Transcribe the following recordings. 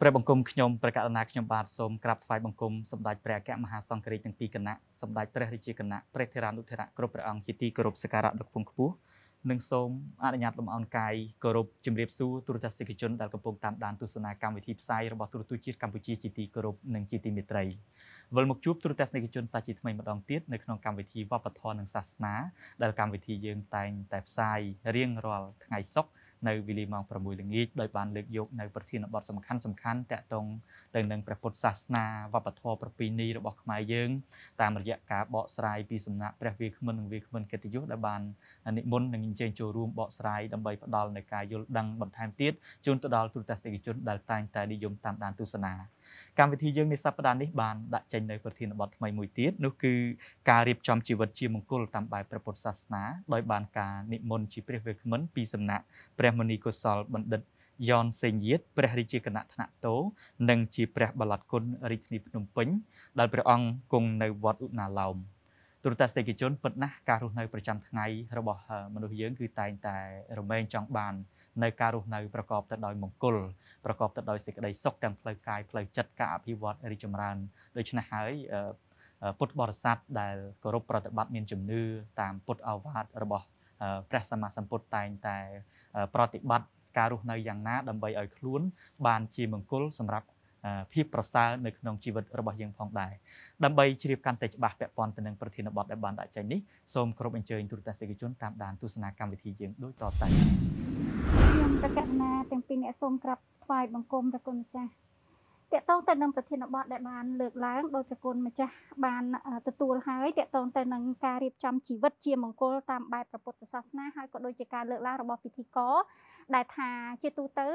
ព្រះបង្គំខ្ញុំព្រះករណាខ្ញុំបាទសូមក្រាបថ្វាយបង្គំសម្ដេចព្រះអគ្គមហាសង្ឃរាជទាំងពីរគណៈសម្ដេចព្រះរាជាគណៈព្រះធរានុធរៈគ្រប់ព្រះអង្គជាទីគោរពសក្ការៈដ៏ខ្ពង់ខ្ពស់និងសូមអនុញ្ញាតលំអោនកាយគោរពជំរាបសួរទូរទស្សនិកជនដែលកំពុងតាមដានទស្សនាកម្មវិធីផ្សាយរបស់ទូរទស្សន៍ជាតិកម្ពុជាជាទីគោរពនិងជាទីមេត្រីវិលមកជួបទូរទស្សនិកជនសាជាថ្មីម្ដងទៀតនៅក្នុងកម្មវិធីវប្បធម៌និងសាសនាដែលកម្មវិធីយើងតែងតែផ្សាយរៀងរាល់ថ្ងៃសុក្រនៅវេលាម៉ោង6ល្ងាចដោយបានលើកយកនៅប្រធានបទសំខាន់សំខាន់តាក់ទងទៅនឹងព្រះពុទ្ធសាសនាវប្បធម៌ប្រពៃណីរបស់ខ្មែរយើង តាមរយៈការបកស្រាយពីសំណាក់ព្រះវាគ្មិននិងវាគ្មិនកិត្តិយសដែលបាននិមន្តនិងអញ្ជើញចូលរួមបកស្រាយដើម្បីផ្ដល់នូវការយល់ដឹងបន្ថែមទៀតជូនទៅដល់ទូតសាសនិកជនដែលតែងតែនិយមតាមដានទស្សនាកម្មវិធីយើងនៃសប្តាហ៍នេះបានដាក់ចេញនៅប្រធានបទថ្មីមួយទៀតនោះគឺការរៀបចំជីវិតជាមង្គលតាមបែបព្រះពុទ្ធសាសនាដោយបានការនិមន្តជាព្រះវេគ្មិនពីសំណាក់ព្រះមនីកុសលបណ្ឌិតយ៉នសេងយាតព្រះរាជាគណៈថ្នាក់តោនិងជាព្រះបល្ល័តគុណរាជធានីភ្នំពេញដែលព្រះអង្គគង់នៅវត្តឧណាឡោមទូរទស្សនិកជនពិតណាស់ការរស់នៅប្រចាំថ្ងៃរបស់មនុស្សយើងគឺតែងតែរមែងចង់បាននៅការរស់នៅប្រកបទៅដោយមង្គលប្រកបទៅដោយសេចក្តីសុខទាំងផ្លូវកាយផ្លូវចិត្តការអភិវឌ្ឍរីកចម្រើនដូច្នេះហើយពុទ្ធបរិស័ទដែលគោរពប្រតិបត្តិមានជំនឿតាមពុទ្ធអវាទរបស់ព្រះសម្មាសម្ពុទ្ធតែងតែប្រតិបត្តិការរស់នៅយ៉ាងណាដើម្បីឲ្យខ្លួនបានជាមង្គលសម្រាប់ភាពប្រសើរនៅក្នុងជីវិតរបស់យើងផងដែរដើម្បីជ្រាបកាន់តែច្បាស់ពាក់ព័ន្ធទៅនឹងប្រធានបទដែលបានដាក់ចេញនេះសូមគោរពអញ្ជើញទូរទស្សនិកជនតាមដានទស្សនាកម្មវិធីយើងដូចតទៅមព្រះករុណាទាំងពីរអ្នកសូមក្រាបថ្វាយបង្គំព្រះគុណម្ចាស់តកតងទៅនឹងប្រធានបទដែលបានលើកឡើងដោយប្រគុណម្ចាស់បានទទួលហើយតកតងទៅនឹងការរៀបចំជីវិតជាមង្គលតាមបែបព្រះពុទ្ធសាសនាហើយក៏ដូចជាការលើកឡើងរបស់ពិធីករដែលថាជាទូទៅ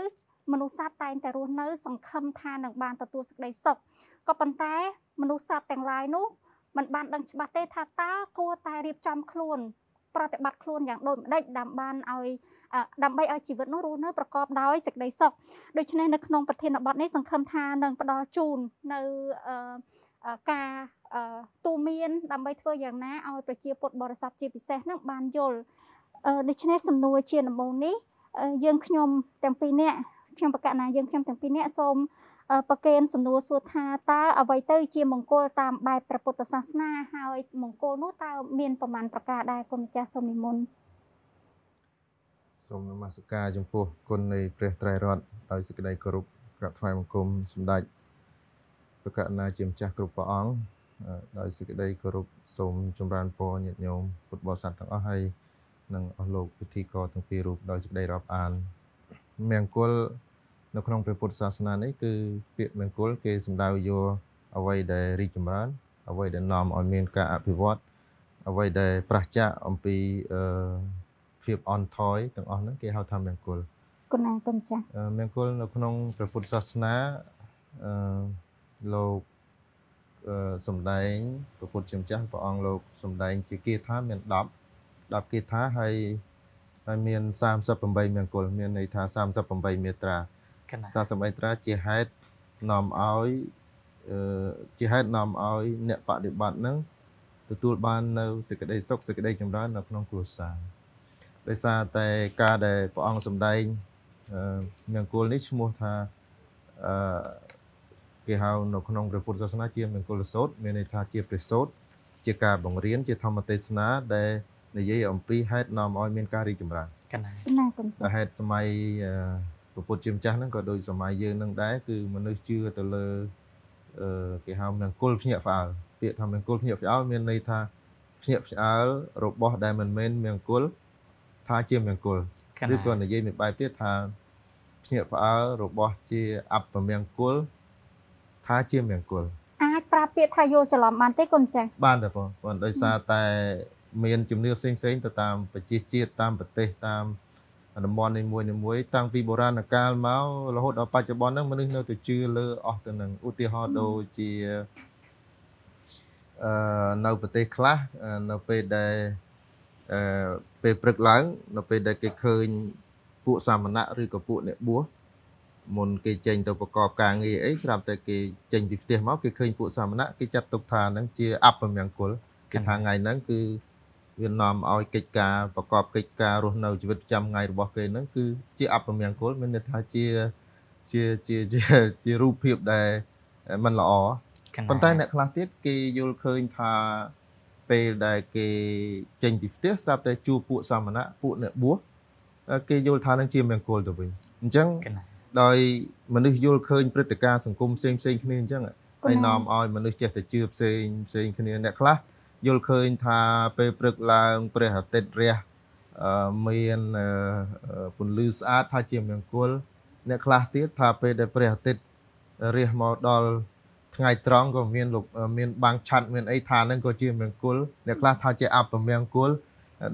មនុស្សសត្វតែងតែរស់នៅ សង្ឃឹមថានឹងបាន ទទួលសេចក្តីសុខក៏ប៉ុន្តែមនុស្សសត្វទាំងឡាយនោះมันបានដឹងច្បាស់ទេថាតើគួរតែរៀបចំខ្លួនប្រតិបត្តិខ្លួនយ៉ាងដូចម្ដេចដើម្បីបានឲ្យដើម្បីឲ្យជីវិតនោះរស់នៅប្រកបដោយសេចក្តីសុខដូច្នេះនៅក្នុងប្រធានបទនេះសង្ឃឹមថានឹងផ្ដល់ជូននៅការទូមានដើម្បីធ្វើយ៉ាងណាឲ្យប្រជាពុទ្ធបរិស័ទជាពិសេសនឹងបានយល់ដូច្នេះសំណួរជាដំបូងនេះយើងខ្ញុំទាំងពីរនាក់ខ្ញុំបកណាយើង ខ្ញុំទាំងពីរនាក់សូមប្រកេនសំណួរសួរថាតើអ្វីទៅជាមង្គលតាមបែបព្រះពុទ្ធសាសនាហើយ មង្គលនោះតើមានប្រមាណប្រការដែរគុណម្ចាស់សូមនិមន្តសូមនមស្ការចំពោះគុណនៃព្រះត្រៃរតដោយសេចក្តីគោរពក្រាបថ្វាយបង្គំសម្ដេចព្រះករុណាជាម្ចាស់គ្រប់ព្រះអង្គដោយសេចក្តីគោរពសូមចម្រើនពរញាតិញោមពុទ្ធបរិស័ទទាំងអស់ហើយនិងអស់លោកពិធីករទាំងពីររូបដោយសេចក្តីរាប់អានមង្គលនៅក្នុងព្រះពុទ្ធសាសនានេះគឺពាក្យមង្គលគេសំដៅយកអ្វីដែលរីកចម្រើនអ្វីដែលនាំឲ្យមាន ការអភិវឌ្ឍអ្វីដែលប្រឆាចអំពីអឺភាពអន់ថយទាំងអស់ហ្នឹងគេហៅថាមង្គលគុណអង្គចាស់មង្គល នៅក្នុងព្រះពុទ្ធសាសនាអឺលោកសំដែងព្រះពុទ្ធជាម្ចាស់ព្រះអង្គលោកសំដែង ជាគាថាមាន10 10គាថាហើយហើយមាន38មង្គលមានន័យថា38មេត្រាសាសមីត្រាជាហេតុនាំឲ្យជាហេតុនាំឲ្យ អ្នកបដិបត្តិនឹងទទួលបាននៅសេចក្តីសុខសេចក្តីចម្រើននៅក្នុងគ្រួសារដោយសារតែការដែលព្រះអង្គសម្ដែងមង្គលនេះឈ្មោះថាអឺគេហៅនៅក្នុងព្រះពុទ្ធសាសនាជាមង្គលសូត្រមានន័យថាជា ព្រះសូត្រជាការបង្រៀន ជាធម្មទេសនាដែលនិយាយអំពីហេតុនាំឲ្យមានការរីកចម្រើនកណាកណាកុំសុខហេតុសម័យព្រះពុទ្ធជាម្ចាស់ហ្នឹងក៏ដូចសម័យយើងហ្នឹងដែរគឺមនុស្សជឿទៅលើអឺគេហៅមង្គលភ្ញាក់ផ្អើលពាក្យថាមង្គលភ្ញាក់ផ្អើលមានន័យថាភ្ញាក់ផ្អើលរបស់ដែលមិនមែនមង្គលថាជាមង្គលឬក៏និយាយមួយបែបទៀតថាភ្ញាក់ផ្អើលរបស់ជាអពមង្គលថាជាមង្គលអាចប្រាពាក្យថាយល់ច្រឡំបានទេគុណចាស់បានតែបងបងដោយសារតែមានជំនឿផ្សេងផ្សេងទៅតាមប្រជាជាតិតាមប្រទេសតាមតំបន់នីមួយនីមួយតាំងពីបុរាណកាលមករហូតដល់បច្ចុប្បន្នហ្នឹងមនុស្សនៅតែជឿលើអស់ទៅនឹងឧទាហរណ៍ដូចជាអឺនៅប្រទេសខ្លះនៅពេលដែលអឺពេលព្រឹកឡើងនៅពេលដែលគេឃើញពួកសាមណៈឬក៏ពួកអ្នកបួសមុនគេចេញទៅប្រកបការងារអីស្រាប់តែគេចេញពីផ្ទះមកគេឃើញពួកសាមណៈគេចាត់ទុកថាហ្នឹងជាអពមង្គលគេថាថ្ងៃហ្នឹងគឺវានាំឲ្យកិច្ចការប្រកបកិច្ចការរស់នៅជីវិតប្រចាំថ្ងៃរបស់គេហ្នឹងគឺជាអពមង្គលមានន័យថាជាជាជាជារូបភាពដែលมันល្អប៉ុន្តែអ្នកខ្លះទៀតគេយល់ឃើញថាពេលដែលគេចេញពីផ្ទះស្រាប់តែជួបពួកសាមណៈពួកអ្នកបួសគេយល់ថានឹងជាមង្គលទៅវិញអញ្ចឹងដោយមនុស្សយល់ឃើញព្រឹត្តិការណ៍សង្គមផ្សេងផ្សេងគ្នាអញ្ចឹងហើយនាំឲ្យមនុស្សចេះតែជឿផ្សេងផ្សេងគ្នាអ្នកខ្លះយល់ឃើញថាពេលព្រឹកឡើងព្រះអាទិត្យរះមានពន្លឺស្អាតថាជាមង្គលអ្នកខ្លះទៀតថាពេលដែលព្រះអាទិត្យរះមកដល់ថ្ងៃត្រង់ក៏មានលោកមានបាំងឆ័ត្រមានអីថានឹងក៏ជាមង្គលអ្នកខ្លះថាជាអពមង្គល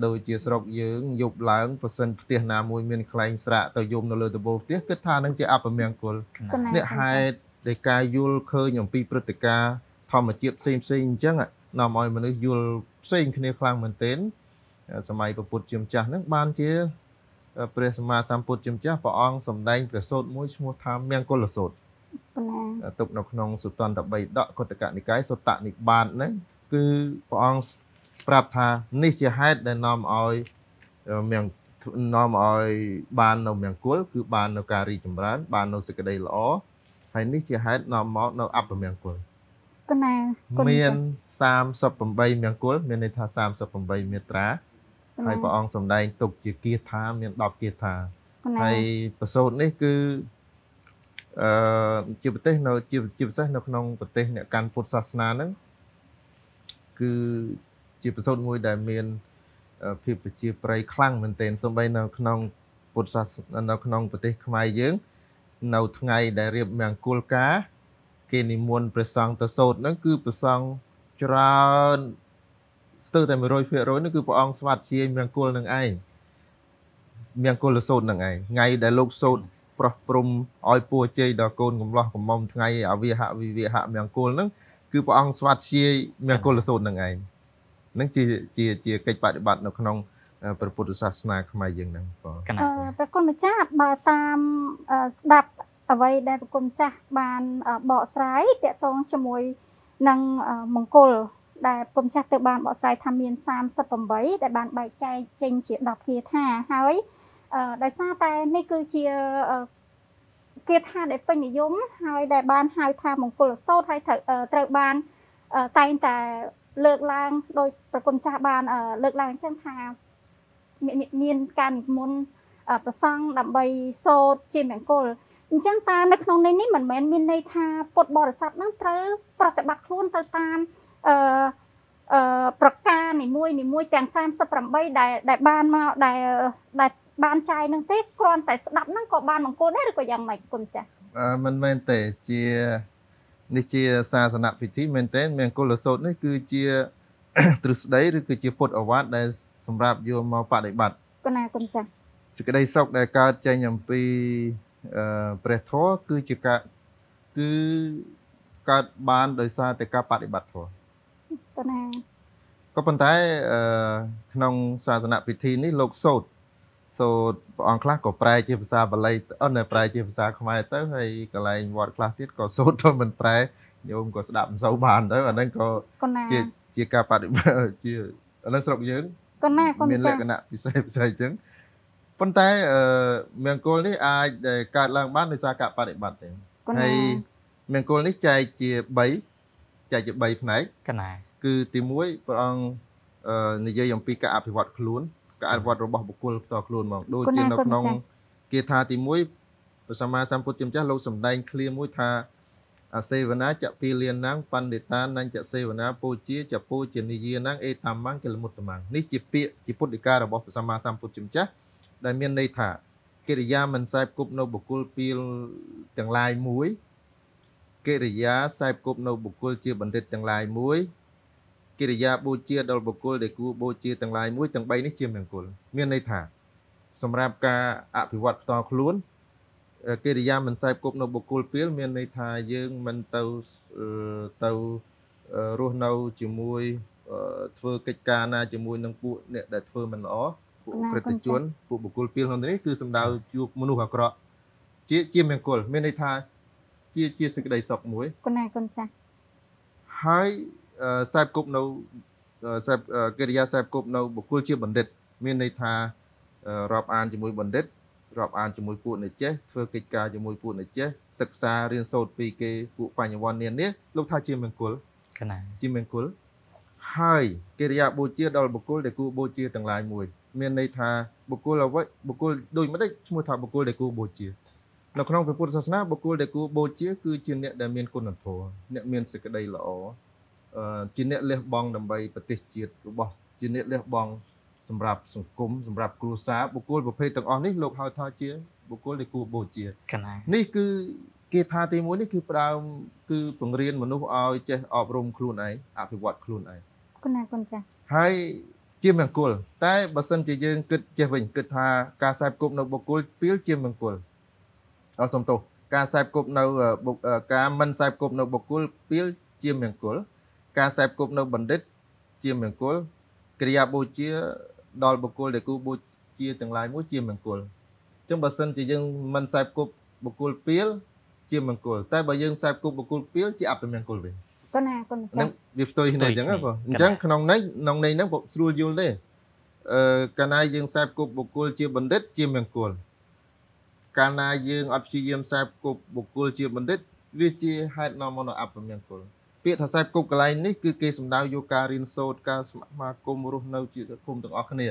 ដូចជាស្រុកយើងយប់ឡើងប្រសិនផ្ទះណាមួយមានខ្លែងស្រាក់ទៅយំនៅលើដំបូលផ្ទះគិតថានឹងជាអពមង្គលនេះហេតុដែលការយល់ឃើញអំពីព្រឹត្តិការណ៍ធម្មជាតិផ្សេងៗអញ្ចឹងនាំឲ្យមនុស្សយល់ផ្សេងគ្នាខ្លាំងមែនទែនសម័យពុទ្ធជាម្ចាស់ហ្នឹងបានជា ព្រះសម្មាសម្ពុទ្ធជាម្ចាស់ព្រះអង្គសម្ដែងព្រះសូត្រមួយឈ្មោះថាមង្គលសូត្រទុកនៅក្នុងសុត្តន្ត3ដកកុត្តកនិកាយសុត្តនិបាតហ្នឹងគឺព្រះអង្គប្រាប់ថានេះជាហេតុដែលនាំឲ្យមាននាំឲ្យបាននៅមង្គលគឺបាននៅការរីចម្រើនបាននៅសេចក្តីល្អហើយនេះជាហេតុនាំមកនៅអពមង្គលកណាមាន38មង្គលមានន័យថា38មេត្រាហើយព្រះអង្គសម្ដែង ទុកជាគាថាមាន10គាថាហើយប្រសូតនេះ គឺអឺជាប្រទេសនៅជាជាពិសេសនៅក្នុងប្រទេសអ្នកកាន់ពុទ្ធសាសនាហ្នឹងគឺជាប្រសូតមួយដែលមាន ភាពប្រជាប្រិយខ្លាំងមែនទែនសូម្បីនៅ ក្នុងពុទ្ធសាសនានៅក្នុងប្រទេស ខ្មែរយើង នៅថ្ងៃ ដែលរៀបមង្គលការគេនិមន្តព្រះសង្ឃទៅសូត្រហ្នឹងគឺព្រះសង្ឃច្រើនស្ទើរតែ100%ហ្នឹងគឺព្រះអង្គស្វាធ្យាយមង្គលនឹងឯងមង្គលសូត្រនឹងឯងថ្ងៃដែលលោកសូត្រប្រោះព្រំឲ្យពូជ័យដល់កូនកំឡោះកំមុំថ្ងៃអវិហវិវហមង្គលហ្នឹងគឺព្រះអង្គស្វាធ្យាយមង្គលសូត្រនឹងឯងហ្នឹងជាជាជាកិច្ចបដិបត្តិនៅក្នុងព្រះពុទ្ធសាសនាខ្មែរយើងហ្នឹងបងប្រគុណម្ចាស់បើតាមស្ដាប់អ្វីដែលប្រគំចាស់បានបកស្រាយតកតងជាមួយនឹងមង្គលដែលពុំចាស់ទៅបានបកស្រាយថាមាន38ដែលបានបែកចែកចេញជា10គាថាហើយដោយសារតែនេះគឺជាគាថាដែលពេញនិយមហើយដែលបានហៅថាមង្គលសោតហើយត្រូវត្រូវបានតែងតែលើកឡើងដោយប្រគំចាស់បានលើកឡើងអញ្ចឹងថាមានការនិមន្តប្រសង់ដើម្បីសោតជាមង្គលអញ្ចឹងតើនៅក្នុងន័យនេះមិនមែនមានន័យថាពុទ្ធបរិស័ទនឹងត្រូវប្រតិបត្តិខ្លួនទៅតាមអឺអឺប្រការនីមួយនីមួយទាំង38ដែលដែលបានមកដែលដែលបានចាយនឹងទេគ្រាន់តែស្ដាប់នឹងក៏បានមង្គលដែរឬក៏យ៉ាងម៉េចគុណចាស់អឺមិនមែនទេជានេះជាសាសនពិធីមែនទេមង្គលសោតនេះគឺជាទ្រឹស្ដីឬគឺជាពុទ្ធអវាទដែលសម្រាប់យកមកបដិបត្តិគណាគុណចាស់សេចក្តីសុខដែលកើតចេញអំពីព្រះធម៌គឺជាការគឺកើតបាន ដោយសារតែការបដិបត្តិធម៌តណាក៏ប៉ុន្តែក្នុងសាសនាពិធី នេះលោកសោតសូត្រព្រះអង្គខ្លះក៏ប្រែ ជាភាសាបាលីអត់នៅប្រែជាភាសាខ្មែរទៅហើយកន្លែងវត្តខ្លះទៀតក៏សូត្រទៅមិនប្រែញោមក៏ស្ដាប់មិនសូវបានទៅអាហ្នឹងក៏ជាជាការបដិបត្តិជាអាហ្នឹងស្រុកយើងកូនណាកូនចាមានលក្ខណៈពិសេសពិសេសអញ្ចឹងប៉ុន្តែអឺមង្គលនេះអាចកើតឡើង បានដោយសារការបប្រតិបត្តិទេហើយមង្គលនេះចែកជា3ចែកជា3ផ្នែកកណា គឺទី1ព្រះអង្គនិយាយអំពីការអភិវឌ្ឍខ្លួនការអភិវឌ្ឍរបស់បុគ្គលផ្ទាល់ខ្លួនហ្មងដូចជានៅក្នុងគាថាទី1ព្រះសម្មាសម្ពុទ្ធជាម្ចាស់លោកសម្ដែងឃ្លាមួយថាអាសេវនាចពីលានាំងបណ្ឌិតានញ្ចសេវនាពូជាចពូជានិយានាំងអេតាមੰកិលមុតតំងនេះជាពាក្យជាពុទ្ធិការបស់ព្រះសម្មាសម្ពុទ្ធជាម្ចាស់ដែលមានន័យថាកិរិយាមិនសែបគប់នៅបុគ្គលពីលទាំងឡាយមួយកិរិយាសែបគប់នៅបុគ្គលជាបណ្ឌិតទាំងឡាយមួយកិរិយាបូជាដល់បុគ្គលដែលគួរបូជាទាំងឡាយមួយទាំង3នេះជាមង្គល មានន័យថាសម្រាប់ការអភិវឌ្ឍផ្ទាល់ខ្លួនកិរិយាមិនសែបគប់នៅ បុគ្គលពីលមានន័យថាយើងមិនទៅទៅរស់នៅជាមួយធ្វើកិច្ចការណាជាមួយនឹងពួកអ្នកដែលធ្វើមិនល្អពួកក្រិតជនពួកបុគ្គលពីលក្នុងនេះគឺសំដៅជួបមនុស្សអាក្រក់ជាជាមង្គលមានន័យថាជាជាសេចក្តីសុខមួយគុណណាគុណចាស់ហើយសែបគប់នៅសែបកិរិយាសែបគប់នៅបុគ្គលជាបណ្ឌិតមានន័យថារាប់អានជាមួយបណ្ឌិតរាប់អានជាមួយពួកនិចេះធ្វើកិច្ចការជាមួយពួកនិចេះសិក្សារៀនសូត្រពីគេពួកបញ្ញវន្តនានាលោកថាជាមង្គលកណាជាមង្គលហើយកិរិយាបូជាដល់បុគ្គលដែលគួរបូជាទាំងឡាយមួយមានន័យថាបុគ្គលអ្វីបុគ្គលដូចម្តេចឈ្មោះថាបុគ្គលដែលគួរបូជានៅក្នុងព្រះពុទ្ធសាសនាបុគ្គលដែលគួរបូជាគឺជាអ្នកដែលមានគុណធម៌អ្នកមានសេចក្តីល្អជាអ្នកលះបង់ដើម្បីប្រទេសជាតិរបស់ជាអ្នកលះបង់សម្រាប់សង្គមសម្រាប់គ្រួសារបុគ្គលប្រភេទទាំងអស់នេះលោកហៅថាជាបុគ្គលដែលគួរបូជានេះគឺគេថាទីមួយនេះគឺផ្ដើមគឺបង្រៀនមនុស្សឲ្យចេះអប់រំខ្លួនឯងអភិវឌ្ឍខ្លួនឯងគុណណាគុណចាស់ហើយជាមង្គលតែបើសិនជាយើងគិតចេះវិញគិតថាការខ្សែគប់នៅបុគ្គលពីលជាមង្គលអរសំទោសការខ្សែគប់នៅបុគ្គការមិនខ្សែគប់នៅបុគ្គលពីលជាមង្គល ការខ្សែគប់នៅបណ្ឌិតជាមង្គលគ្រាបូជាដល់បុគ្គលដែលគូបូជាទាំងឡាយមួយជាមង្គលអញ្ចឹងបើសិនជាយើងមិនខ្សែគប់បុគ្គលពីលជាមង្គលតែបើយើងខ្សែគប់បុគ្គលពីលជាអពមង្គលវិញគុណណាគុណចាស់វាផ្ទុយគ្នាអញ្ចឹងហ៎បងអញ្ចឹងក្នុងនេះក្នុងនេះហ្នឹងបងស្រួលយល់ទេអឺកាលណាយើងសេពគប់បុគ្គលជាបណ្ឌិតជាមង្គលកាលណាយើងអត់ព្យាយាមសេពគប់បុគ្គលជាបណ្ឌិត វាជាហេតុនាំមកនូវអពមង្គលពាក្យថាសេពគប់កន្លែងនេះគឺគេសំដៅយកការរៀនសូត្រការសមាគមរស់នៅជាគុំទាំងអស់គ្នា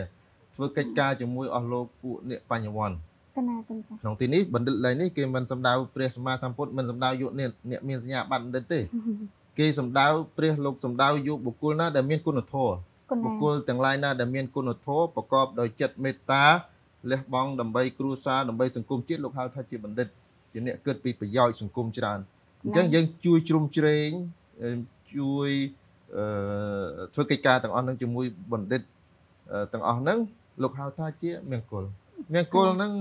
ធ្វើកិច្ចការជាមួយអស់លោកពួកអ្នក បញ្ញវន្តក្នុងទីនេះបណ្ឌិតឡើយនេះគេមិនសំដៅព្រះសម្មាសម្ពុទ្ធមិនសំដៅយកអ្នកមានសញ្ញាបត្របណ្ឌិតទេគេសំដៅព្រះលោកសំដៅយកបុគ្គលណាដែលមានគុណធម៌បុគ្គលទាំងឡាយណាដែលមានគុណធម៌ប្រកបដោយចិត្តមេត្តាលះបង់ដើម្បីគ្រួសារដើម្បីសង្គមជាតិលោកហៅថាជាបណ្ឌិតជាអ្នកគិតពីប្រយោជន៍សង្គមច្រើនអញ្ចឹងយើងជួយជ្រោមជ្រែងជួយអឺធ្វើកិច្ចការទាំងអស់នឹងជាមួយបណ្ឌិតទាំងអស់ហ្នឹង លោកហៅថាជាមង្គលមង្គលហ្នឹង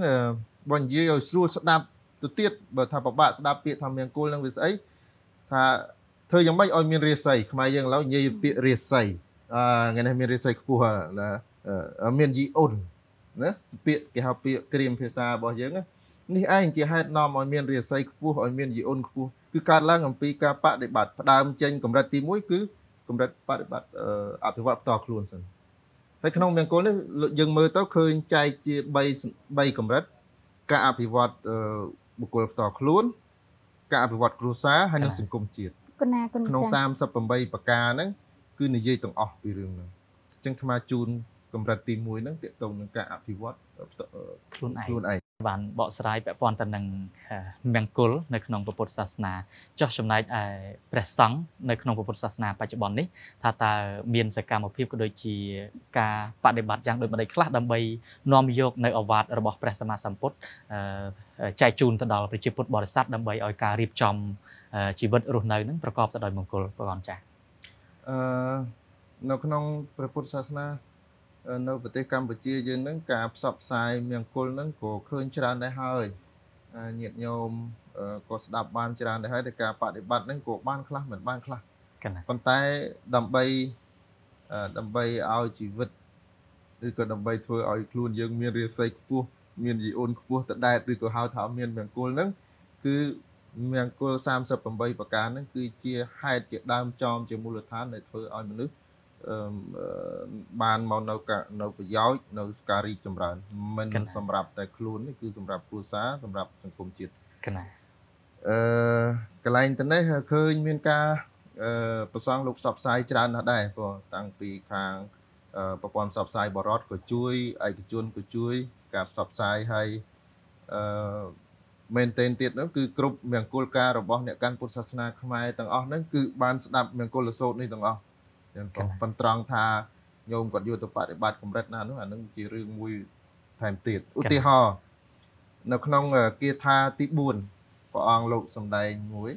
បើនិយាយឲ្យស្រួលស្ដាប់ទៅទៀតបើថាពិបាកស្ដាប់ពាក្យថាមង្គលហ្នឹងវាស្អីថាធ្វើយ៉ាងម៉េចឲ្យមានរាសីខ្មែរយើងឥឡូវនិយាយពាក្យរាសីអឺថ្ងៃនេះមានរាសីខ្ពស់ណាមានយីអ៊ុនណាពាក្យគេហៅពាក្យក្រៀមភាសារបស់យើងនេះឯងជាហេតុនាំឲ្យមានរាសីខ្ពស់ឲ្យមានយីអ៊ុនខ្ពស់គឺកើតឡើងអំពីការបដិបត្តិផ្ដើមចេញកម្រិតទី1គឺកម្រិតបដិបត្តិអភិវឌ្ឍផ្ទាល់ខ្លួនសិនហើយក្នុងមង្គលនេះយើងមើលទៅឃើញចែកជា3 3កម្រិតការអភិវឌ្ឍបុគ្គលផ្ទាល់ខ្លួន ការអភិវឌ្ឍគ្រួសារហើយនិងសង្គមជាតិគុណណាគុណក្នុង38ប្រការហ្នឹងគឺនិយាយទាំងអស់ពីរឿងហ្នឹងអញ្ចឹងថ្មជូន កម្រិតទី1ហ្នឹងទាក់ទងនឹងការអភិវឌ្ឍខ្លួនឯងខ្លួនឯងបានបកស្រាយពាក់ព័ន្ធទៅនឹងមង្គលនៅក្នុងពុទ្ធសាសនាចោះចំណែកឯព្រះសង្ឃនៅក្នុងពុទ្ធសាសនា បច្ចុប្បន្ននេះ ថាតើមានសកម្មភាពក៏ដូចជា ការបដិបត្តិយ៉ាងដូចម្ដេចខ្លះដើម្បីនាំយកនៅអវាទរបស់ព្រះសម្មាសម្ពុទ្ធចែកជូនទៅដល់ប្រជាពុទ្ធបរិស័ទដើម្បីឲ្យការរៀបចំជីវិតរស់នៅនឹងប្រកបទៅដោយមង្គលព្រះអង្គចាស់អឺនៅក្នុងព្រះពុទ្ធសាសនានៅប្រទេសកម្ពុជាយើងនឹងការផ្សព្វផ្សាយមង្គលនឹងក៏ឃើញច្រើនដែរហើយញាតិញោមក៏ស្ដាប់បានច្រើនដែរហើយតែការបដិបត្តិនឹងក៏បានខ្លះមិនបានខ្លះប៉ុន្តែដើម្បីដើម្បីឲ្យជីវិតឬក៏ដើម្បីធ្វើឲ្យខ្លួនយើងមានរាសីខ្ពស់មានយីអូនខ្ពស់តដែតឬក៏ហៅថាមានមង្គលនឹងគឺមង្គល38ប្រការហ្នឹងគឺជាហេតុជាដើមចោមជាមូលដ្ឋានដែលធ្វើឲ្យមនុស្សបានមកនៅនៅប្រយោជន៍នៅការរីកចម្រើនមិនសម្រាប់តែខ្លួននេះគឺសម្រាប់គ្រួសារសម្រាប់សង្គមជាតិកណាអឺកន្លែងទៅនេះឃើញ មានការអឺប្រសងលោកផ្សព្វផ្សាយច្រើនណាស់ដែរព្រោះតាំងពីខាងប្រព័ន្ធផ្សព្វផ្សាយបរដ្ឋក៏ជួយឯកជនក៏ជួយ ការផ្សព្វផ្សាយឲ្យអឺមែនទែនទៀតនោះគឺគ្រប់មង្គលការរបស់អ្នកកាន់ពុទ្ធសាសនាខ្មែរទាំងអស់ហ្នឹងគឺបានស្ដាប់មង្គលសូត្រនេះទាំងអស់ចឹងប៉ុន្ត្រង់ថាញោមគាត់យកទៅបប្រតិបត្តិកម្រិតណានោះអានឹងជារឿងមួយថែមទៀតឧទាហរណ៍នៅក្នុងគាថាទី4ព្រះអង្គលោកសំដែងមួយ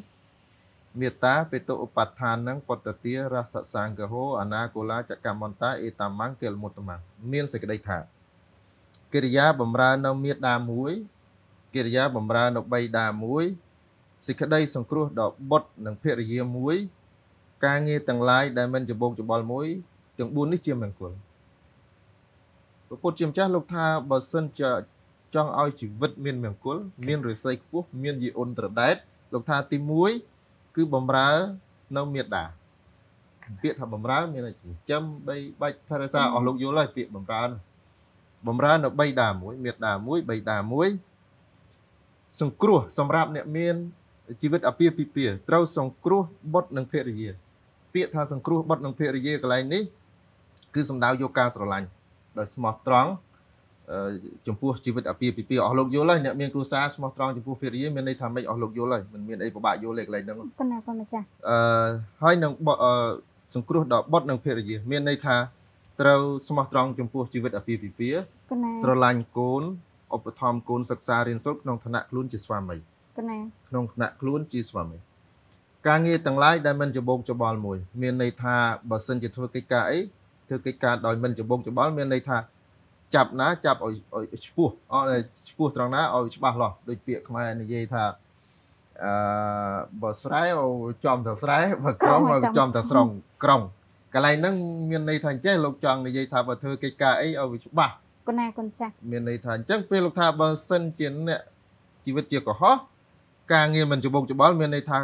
មេត្តាបេតុឧបដ្ឋាននឹងបតតិរសសង្កហោអនាគូឡាចកមន្តាអេតាមង្គិលមុតតមមានសេចក្តីថាកិរិយាបំរើនៅមេត្តាមួយកិរិយាបំរើនៅបីដាមួយសេចក្តីសង្គ្រោះដល់បុត្រនិងភរិយាមួយ ការងារទាំងឡាយដែលមិនចម្បងចម្បល់មួយទាំង4នេះជាមង្គលព្រះពុទ្ធជាម្ចាស់លោកថាបើសិនជាចង់ឲ្យជីវិតមានមង្គលមានរិស័យខ្ពស់មានយីអ៊ុនត្រដែតលោកថាទី1គឺបំរើនៅមេដាពាក្យថាបំរើមានចិញ្ចឹមបីបាច់ថារសាអស់លោកយល់ហើយ ពាក្យបំរើបំរើនៅបីដាមួយមេដាមួយ បីដាមួយសង្គ្រោះសម្រាប់អ្នកមានជីវិតអាពាហ៍ពិពាហ៍ត្រូវសង្គ្រោះបុត្រនិងភរិយាពាក្យថាសង្គ្រោះបុត្រនិងភរិយាកន្លែងនេះគឺសំដៅយកការស្រឡាញ់ដោយស្មោះត្រង់ចំពោះជីវិតអាពាហ៍ពិពាហ៍អស់លោកយល់ហើយអ្នកមានគ្រួសារស្មោះត្រង់ចំពោះភរិយាមានន័យថាមិនអស់លោកយល់ហើយមិនមានអីពិបាកយល់ទេកន្លែងហ្នឹងប៉ុន្តែគាត់ម្ចាស់អឺហើយនឹងសង្គ្រោះដល់បុត្រនិងភរិយាមានន័យថាត្រូវស្មោះត្រង់ចំពោះជីវិតអាពាហ៍ពិពាហ៍ស្រឡាញ់កូនឧបត្ថម្ភកូនសិក្សារៀនសូត្រក្នុងឋានៈខ្លួនជាស្វាមីណាក្នុងឋានៈខ្លួនជាស្វាមីការងារទាំងឡាយដែលមិនច្បោកច្បល់មួយមានន័យថាបើសិនជាធ្វើកិច្ចការអីធ្វើកិច្ចការដោយមិនច្បោកច្បល់មានន័យថា ចាប់ណាចាប់ឲ្យឲ្យឈ្មោះអត់ឈ្មោះត្រង់ណាឲ្យច្បាស់លាស់ដូចពាក្យខ្មែរនិយាយថាអឺបើស្រែអូចំតែស្រែបើក្រុងឲ្យចំតែស្រងក្រុងកន្លែងហ្នឹងមានន័យថាអញ្ចេះលោកចង់និយាយថាបើធ្វើកិច្ចការអីឲ្យវាច្បាស់កូនណាកូនចាស់មានន័យថាអញ្ចឹងពេលលោកថាបើសិនជាអ្នកជីវិតជាកុហកការងារមិនច្បុកច្បល់មានន័យថា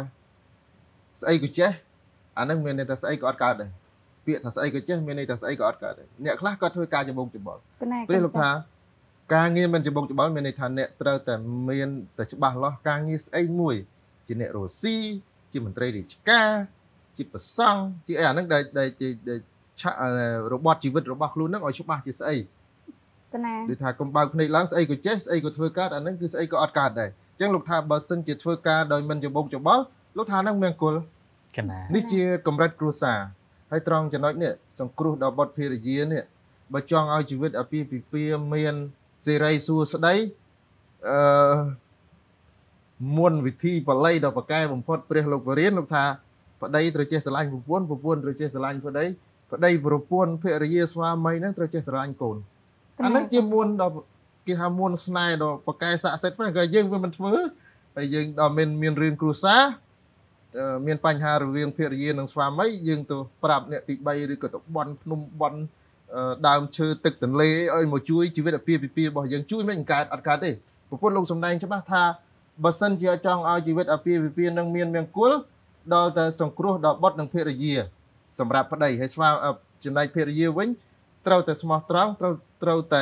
ស្អីក៏ចេះអានឹងមានន័យថាស្អីក៏អត់កើតដែរពាក្យថាស្អីក៏ចេះមានន័យថាស្អីក៏អត់កើតដែរអ្នកខ្លះក៏ធ្វើការច្បុកច្បល់ព្រះលោកថា ការងារមិនច្បុកច្បល់មានន័យថា អ្នកត្រូវតែមានតែច្បាស់លាស់ការងារស្អីមួយជាអ្នករស់ស៊ីជាមន្ត្រីរាជការជាប្រសង់ជាអីអានឹងដែលដែលជាឆាក់របបជីវិតរបស់ខ្លួននឹងឲ្យច្បាស់ជាស្អីណាដូចថាកុំបើកភ្នែកឡើងស្អីក៏ចេះស្អីក៏ធ្វើកើតអានឹងគឺស្អីក៏អត់កើតដែរអញ្ចឹងលោកថាបើសិនជាធ្វើការដោយមិនច្បុកច្បល់លោកថានឹងមានគុលចំណានេះជាកម្រិតគ្រួសារហើយត្រង់ចំណុចនេះសង្គ្រោះដល់បុតភេរយានេះបើចង់ឲ្យជីវិតអាពាហ៍ពិពាហ៍មានសេរីសួស្តីអឺមុនវិធីបល័យដល់ប្រកែបំផុត ព្រះលោកវរៀនលោកថាប្តីត្រូវចេះស្រឡាញ់ប្រពន្ធប្រពន្ធត្រូវចេះស្រឡាញ់ប្តីប្តីប្រពន្ធភរិយាស្វាមីនឹងត្រូវចេះស្រឡាញ់កូនអានឹងជាមួនដល់គេថាមួនស្នេហ៍ដល់ប្រកែស័ក្តិសិទ្ធិហ្នឹងក៏យើងវាមិនធ្វើហើយយើងដល់មានមានរឿងគ្រួសារមានបញ្ហារវាងភរិយានិងស្វាមីយើងទៅប្រាប់អ្នកទី3ឬក៏ទៅបន់ភ្នំបន់ដើមឈើទឹកទន្លេឲ្យមកជួយជីវិតអាពាហ៍ពិពាហ៍របស់យើងជួយមិនកើតអត់កើតទេប្រពន្ធលោកសំដែងច្បាស់ថាបើសិនជាចង់ឲ្យជីវិតអាពាហ៍ពិពាហ៍នឹងមានមង្គលដល់តែសង្គ្រោះដល់បុត្រនិងភរិយា សម្រាប់ប្តីហើយស្វាចំណែកភរិយាវិញត្រូវតែស្មោះត្រង់ត្រូវត្រូវតែ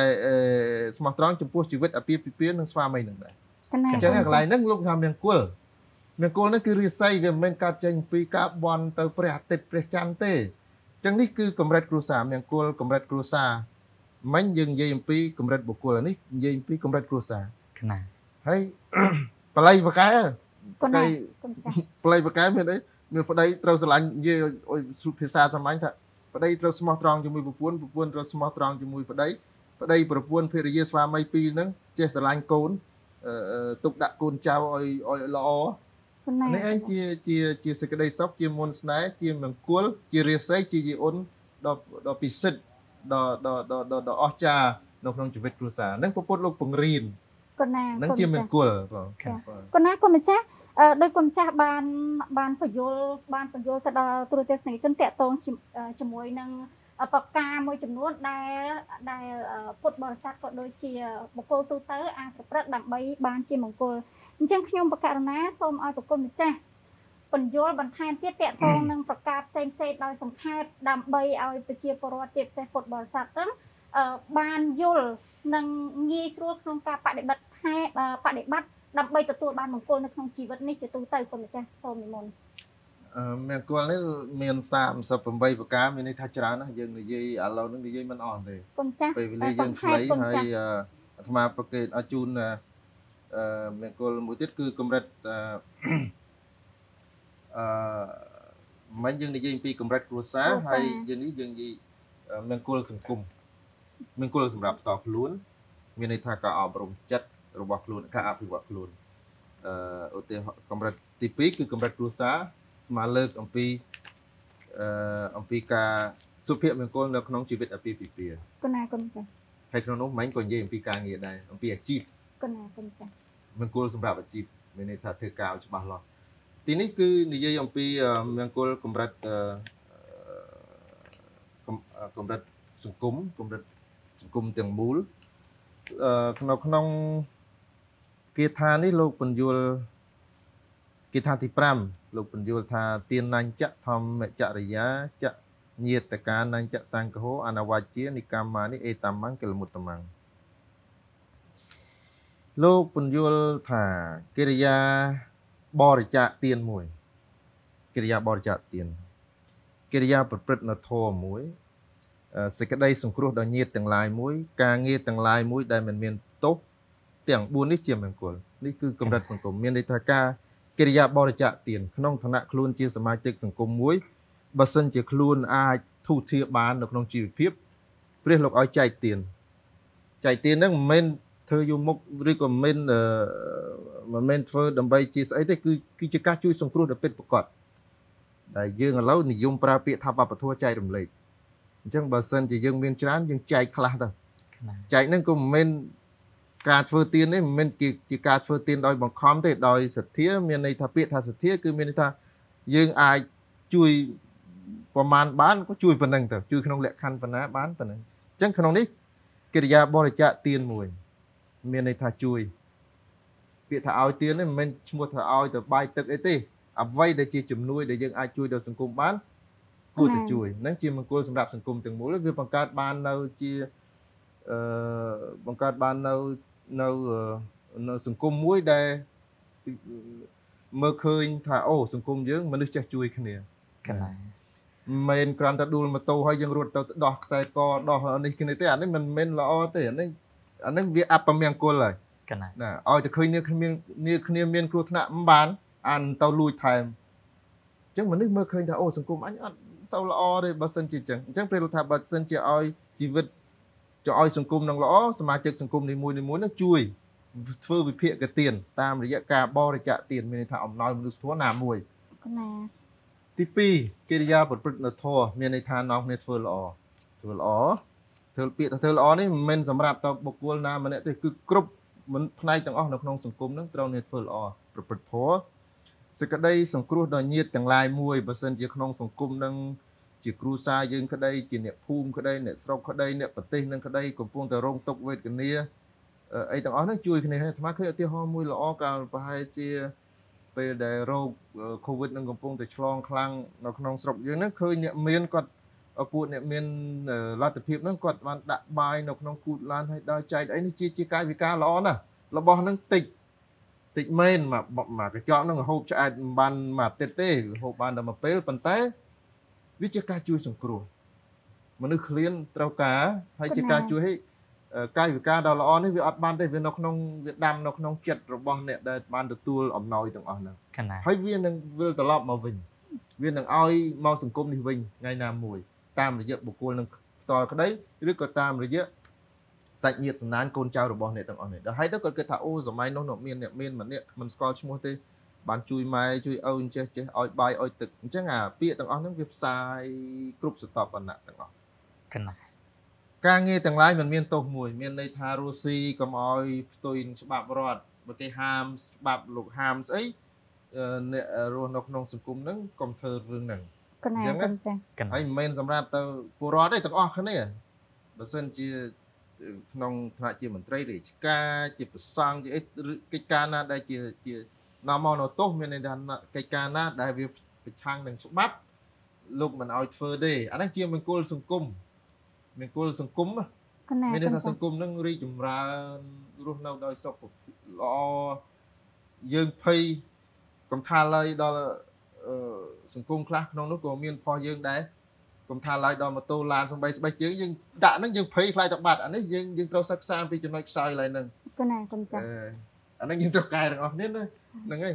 ស្មោះត្រង់ចំពោះជីវិតអាពាហ៍ពិពាហ៍និងស្វាមីនឹងដែរអញ្ចឹងកន្លែងហ្នឹងលោកថាមានគុលមានគុលហ្នឹងគឺរាសីវាមិនមែនកើតចេញពីការបន់ទៅព្រះអាទិត្យព្រះច័ន្ទទេអញ្ចឹងនេះគឺកម្រិតគ្រួសារមានគុលកម្រិតគ្រួសារមិញយើងនិយាយអំពីកម្រិតបុគ្គលនេះនិយាយអំពីកម្រិតគ្រួសារណាហើយបល័យបកែប្តីបល័យបកែមានអីមានប្តីត្រូវស្រឡាញ់និយាយភាសាសាមញ្ញថាប្តីត្រូវស្មោះត្រង់ជាមួយប្រពន្ធប្រពន្ធត្រូវស្មោះត្រង់ជាមួយប្តីប្តីប្រពន្ធភរិយាស្វាមីពីរហ្នឹងចេះស្រឡាញ់កូនទុកដាក់កូនចៅឲ្យឲ្យល្អនេះឯងជាជាជាសេចក្តីសុខជាមន្តស្នេហ៍ជាមង្គលជារាសីជាយីអ៊ុនដល់ដល់ពិសិដ្ឋដល់ដល់ដល់ដល់អស្ចារ្យនៅក្នុងជីវិតគ្រួសារហ្នឹងពុទ្ធលោកពង្រៀនកូនណានឹងជាមង្គលបងកូនណាកូនម្ចាស់ដោយគុណចាស់បានបានបញ្យលបានបញ្យលទៅដល់ទូរទស្សនិកជនតកតងជាមួយនឹងបកការមួយចំនួនដែលដែលពុទ្ធបរិស័ទក៏ដូចជាបុគ្គលទូទៅ អាចប្រព្រឹត្តដើម្បី បានជាមង្គលអញ្ចឹងខ្ញុំបកករណាសូមឲ្យប្រគុណម្ចាស់បញ្យលបន្ថែមទៀតតកតងនឹងប្រការផ្សេងផ្សេងដោយសង្ខេបដើម្បីឲ្យប្រជាពលរដ្ឋជាពិសេសពុទ្ធបរិស័ទទាំងបានយល់និងងាយស្រួលក្នុងការបដិបត្តិថែបដិបត្តិដើម្បីទទួលបានមង្គលនៅក្នុងជីវិតនេះជាទូទៅគុណម្ចាស់សូមនិមន្តអឺមង្គលនេះមាន38ប្រការមានន័យថាច្រើនណាស់យើងនិយាយឥឡូវនេះនិយាយមិនអស់ទេគុណចាស់ពេលវេលាយើងខ្លីហើយអាត្មាប្រកេតឲ្យជូនអឺមង្គលមួយទៀតគឺកម្រិតអឺអឺមិនយើងនិយាយពីកម្រិតគ្រួសារហើយយើងនេះយើងនិយាយមង្គលសង្គមមង្គលសម្រាប់តខ្លួន មានន័យថាការអប់រំចិត្តរបស់ខ្លួនការអភិវឌ្ឍខ្លួនអឺឧទាហរណ៍កម្រិតទី2គឺកម្រិតគ្រួសារមកលើកអំពីអឺអំពីការសុភមង្គលនៅក្នុងជីវិតអាពាហ៍ពិពាហ៍គណាគុណចា៎ហើយក្នុងនោះមិញក៏និយាយអំពីការងារដែរអំពីអាជីពគណាគុណចា៎មង្គលសម្រាប់អាជីពមានន័យថាធ្វើការច្បាស់លាស់ទីនេះគឺនិយាយអំពីមង្គលកម្រិតកម្រិតសង្គមកម្រិតសង្គមទាំងមូលនៅក្នុងគាថានេះលោកពញ្ញុលគាថាទី5លោកពញ្ញុលថាទានណញ្ចធម្មចរិយាចញាតកានញ្ចសង្ឃោអនវជានិកម្មានិអេតមង្គលមុត្តមង្គលោកពញ្ញុលថាកិរិយាបរិច្ចាគទានមួយកិរិយាបរិច្ចាគទានកិរិយាប្រព្រឹត្តនៅធម៌មួយសេចក្តី សង្គ្រោះដល់ញាតទាំងឡាយមួយ ការងារទាំងឡាយមួយដែលមិនមានទោសទាំង4នេះជាមង្គលនេះគឺកម្រិតសង្គមមានន័យថាការកិរិយាបរិច្ចាគទានក្នុងឋានៈខ្លួនជាសមាជិកសង្គមមួយបើសិនជាខ្លួនអាចធូរធារបាន នៅក្នុងជីវភាពព្រះលោកឲ្យចែកទានចែកទានហ្នឹងមិនមែនធ្វើយូរមុខឬក៏មិនមិនមែនធ្វើដើម្បីជាស្អីទេគឺគឺជាការជួយសង្គ្រោះដល់ពិតប្រកបដែលយើងឥឡូវនិយមប្រើពាក្យថាវប្បធម៌ចែករំលែកអញ្ចឹងបើសិនជាយើងមានច្រើនយើងចែកខ្លះទៅចែកហ្នឹងក៏មិនមែនការធ្វើទៀននេះមិនមែនជាការធ្វើទៀនដោយបង្ខំទេដោយសទ្ធា មានន័យថាពាក្យថាសទ្ធាគឺមានន័យថាយើងអាចជួយប្រមាណបានក៏ជួយប៉ុណ្ណឹងទៅជួយក្នុងលក្ខខណ្ឌប៉ុណ្ណាបានប៉ុណ្ណឹងអញ្ចឹងក្នុងនេះកិរិយាបរិច្ចាគទៀនមួយ មានន័យថាជួយពាក្យថាឲ្យទៀននេះមិនមែនឈ្មោះថាឲ្យទៅបាយទឹកអីទេអ្វីដែលជាជំនួយដែលយើងអាចជួយដល់សង្គមបាន គួរតែជួយនឹងជាមង្គលសម្រាប់សង្គមទាំងមូលវាបង្កើតបាននៅជាអឺបង្កើតបាននៅនៅនៅសង្គមមួយដែលមើលឃើញថាអូសង្គមយើង មនុស្សចេះជួយគ្នាកន្លែងមិនគ្រាន់តែដួលម៉ូតូហើយយើងរត់ទៅដោះខ្សែកដោះនេះគ្នាទេអានេះមិនមែនល្អទេអានេះអានេះវាអពមង្គលហើយកណ្ណាណាឲ្យតែឃើញនេះគ្នានេះគ្នាមានគ្រោះថ្នាក់មិនបានអានទៅលួចថែមអញ្ចឹងមនុស្សមើលឃើញថាអូសង្គមអញអត់សូវល្អទេបើសិនជាអញ្ចឹងអញ្ចឹងព្រះលោកថាបើសិនជាឲ្យជីវិតចុះឲ្យសង្គមនឹងល្អសមាជិកសង្គមនីមួយៗនឹងជួយធ្វើវិភាគកទានតាមរយៈការបរិច្ចាគទានមានន័យថាអំណោយមនុស្សធម៌ណាមួយកណាទី2កិរិយាប្រព្រឹត្តនៅធម៌មានន័យថានាំគ្នាធ្វើល្អធ្វើល្អធ្វើពាក្យធ្វើល្អនេះមិនមែនសម្រាប់តែបុគ្គលណាម្នាក់ទេគឺគ្រប់មិនផ្នែកទាំងអស់នៅក្នុងសង្គមនឹងត្រូវគ្នាធ្វើល្អប្រព្រឹត្តធម៌សេចក្តី សង្គ្រោះដល់ញាតិទាំងឡាយមួយបើសិនជាក្នុងសង្គមនឹងជាគ្រូសាយើងក្តីជាអ្នកភូមិក្តីអ្នកស្រុកក្តីអ្នកប្រទេសនឹងក្តីកំពុងតែរងទុក្ខវេទនាអីទាំងអស់ហ្នឹងជួយគ្នាហើយអាត្មាឃើញឧទាហរណ៍មួយល្អកាលប្រហែលជាពេលដែលរោគ Covid នឹងកំពុងតែឆ្លងខ្លាំងនៅក្នុងស្រុកយើងហ្នឹងឃើញអ្នកមានគាត់ពួកអ្នកមានលទ្ធភាពហ្នឹងគាត់បានដាក់បាយនៅក្នុងគូតឡានហើយដល់ចែកអីនេះជាជាកាយវិការល្អណាស់របស់ហ្នឹងតិចតិចមែនមកមកកញ្ចក់ហ្នឹងហូបឆ្អែតមិនបានមួយអាទិត្យទេហូបបានតែមួយពេលប៉ុន្តែវាជាការជួយសង្គ្រោះមនុស្សឃ្លានត្រូវការ ហើយជាការជួយឲ្យកាយវិការដ៏ល្អនេះវាអត់បានទេវានៅក្នុងវាដាំនៅក្នុងចិត្តរបស់អ្នកដែលបានទទួលអំណោយទាំងអស់ហ្នឹងហើយវានឹងវិលត្រឡប់មកវិញ វានឹងឲ្យមកសង្គមនេះវិញថ្ងៃណាមួយតាមរយៈបុគ្គលនឹងផ្ទាល់ក្តីឬក៏តាមរយៈសាច់ញាតិសន្តានកូនចៅរបស់អ្នកទាំងអស់នេះដល់ហើយទៅគាត់គិតថាអូសម័យនោះនៅមានអ្នកមានម្នាក់មិនស្គាល់ឈ្មោះទេបានជួយម៉ែជួយឪអញ្ចេះចេះឲ្យបាយឲ្យទឹកអញ្ចឹងអាពាក្យទាំងអស់ហ្នឹងវាផ្សាយគ្រប់ស្រទាប់វណ្ណៈទាំងអស់គណៈការងារទាំងឡាយมันមាន ទោសមួយមានន័យថារុស្ស៊ីកុំឲ្យផ្ទុយច្បាប់រដ្ឋបើគេហាមច្បាប់លោកហាមស្អីអ្នករស់នៅក្នុងសង្គមហ្នឹងកុំធ្វើរឿងហ្នឹងគណៈអញ្ចឹងហើយមិនមែនសម្រាប់ទៅពលរដ្ឋទេទាំងអស់គ្នាបើសិនជាក្នុងឋានៈជាមន្ត្រីរាជការជាប្រសង់ជាអីកិច្ចការណាដែលជាជានាំមកនៅទោសមានន័យថាកិច្ចការណាដែលវាប្រឆាំងនឹងច្បាប់ លោកមិនអោយធ្វើទេអានេះជាមង្គលសង្គមមង្គលសង្គមមានន័យថាសង្គមនឹងរីកចម្រើនរស់នៅដោយសុខល្អយើងភ័យកុំថាឡើយដល់សង្គមខ្លះក្នុងនោះក៏មានផុសយើង ដែរកុំថាឡើយដល់ម៉ូតូឡានសំបីស្បែកជើងយើងដាក់ហ្នឹងយើងភ័យខ្លាចទៅបាត់អានេះយើងយើងត្រូវសិក្សាពីចំណុចខ្សោយឡើយហ្នឹងគណាកុំចាស់អានេះយើងត្រូវកែទាំងអស់គ្នាណាហ្នឹងហើយ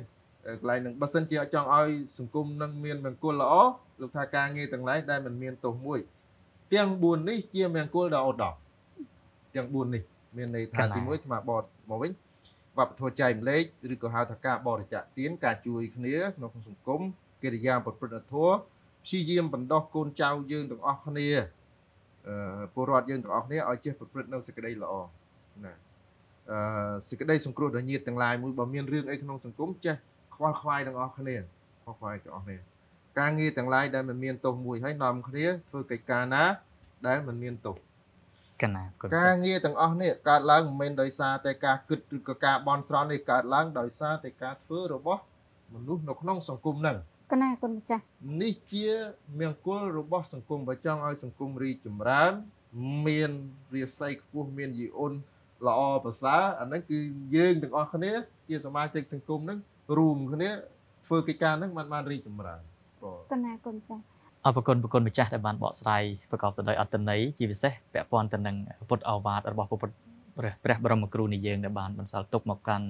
កន្លែងហ្នឹងបើសិនជា ចង់ឲ្យសង្គមនឹងមានមង្គលល្អលោកថាការងារទាំងឡាយដែលមិនមានទោសមួយ ទាំង4នេះជាមង្គលដ៏ឧត្តមទាំង4នេះ មានន័យថាទី1ថ្មបតមកវិញវប្បធម៌ចែកម្លែកឬក៏ហៅថាការបរិច្ចាគទានការជួយគ្នាក្នុងសង្គមកិរិយាប្រព្រឹត្តធម៌ព្យាយាមបណ្ដោះកូនចៅយើងទាំងអស់គ្នាពលរដ្ឋយើងទាំងអស់គ្នាឲ្យចេះប្រព្រឹត្តនៅសេចក្តីល្អណាសេចក្តីសង្គ្រោះដល់ញាតិទាំងឡាយមួយបើមានរឿងអីក្នុងសង្គមចេះខ្វល់ខ្វាយទាំងអស់គ្នាខ្វល់ខ្វាយទាំងអស់គ្នាការងារទាំងឡាយដែលមិនមានទោសមួយហើយនាំគ្នាធ្វើកិច្ចការណា ដែលមិនមានទោសកណាគុណការងារទាំងអស់នេះកើតឡើងមិនមែនដោយសារតែការគិតឬក៏ការបន់ស្រន់ទេកើតឡើងដោយសារតែការធ្វើរបស់មនុស្សនៅក្នុងសង្គមហ្នឹងកណាគុណម្ចាស់នេះជាមង្គលរបស់សង្គមបើចង់ឲ្យសង្គមរីចម្រើនមានរាសីខ្ពស់មានយីអ៊ុនល្អប្រសើរអាហ្នឹងគឺយើងទាំងអស់គ្នាជាសមាជិកសង្គមហ្នឹងរួមគ្នាធ្វើកិច្ចការហ្នឹងបានបានរីកចម្រើនបាទកណាគុណចាស់អរគុណប្រគុណម្ចាស់ដែលបានបកស្រាយប្រកបទៅដោយអត្តន័យជាពិសេសពាក់ព័ន្ធទៅនឹងពុទ្ធអវាទរបស់ពុទ្ធព្រះព្រះបរមគ្រូនៃយើងដែលបានបន្សល់ទុកមកកាន់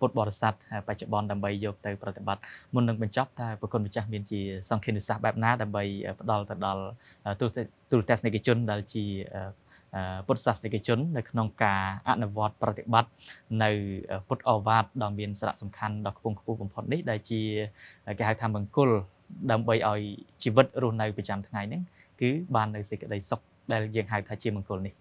ពុទ្ធបរិស័ទបច្ចុប្បន្នដើម្បីយកទៅប្រតិបត្តិមុននឹងបញ្ចប់តើប្រគុណម្ចាស់មានជាសង្ឃានុសាសន៍បែបណាដើម្បីផ្ដល់ទៅដល់ទូរទស្សនិកជនដែលជាពុទ្ធសាសនិកជននៅក្នុងការអនុវត្ត ប្រតិបត្តិនៅពុទ្ធអវាទដ៏មានសារៈសំខាន់ដ៏ខ្ពង់ខ្ពស់បំផុតនេះដែលជាគេហៅថាមង្គលដើម្បីឲ្យជីវិតរស់នៅប្រចាំថ្ងៃហ្នឹងគឺបាននៅសេចក្តីសុខដែលយើងហៅថាជាមង្គលនេះ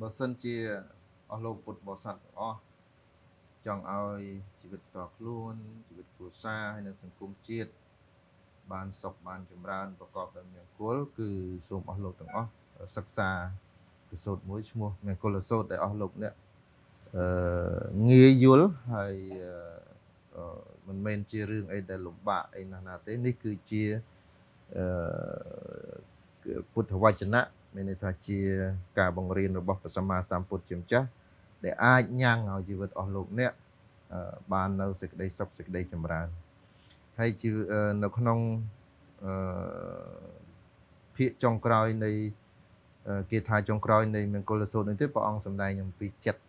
បើសិនជាអស់លោកពុទ្ធបរិស័ទទាំងអស់ចង់ឲ្យជីវិតតខ្លួនជីវិតគ្រួសារហើយនិងសង្គមជាតិបានសុខបានចម្រើនប្រកបដោយមង្គលគឺសូមអស់លោកទាំងអស់សិក្សាកសោតមួយឈ្មោះមង្គលសោតដែលអស់លោកអ្នកអឺងាយយល់ហើយមិនមែនជារឿងអីដែលលំបាកអីណាស់ណាទេ នេះគឺជាអឺពុទ្ធវចនៈមានន័យថាជាការបង្រៀនរបស់ព្រះសម្មាសម្ពុទ្ធជាម្ចាស់ដែលអាចញ៉ាំងឲ្យជីវិតអស់លោកអ្នកបាននៅសេចក្តីសុខសេចក្តីចម្រើនហើយជានៅក្នុងអឺភាកចុងក្រោយនៃគេថាចុងក្រោយនៃមង្គលសូត្រនេះទេព្រះអង្គសម្ដែងអំពីចិត្ត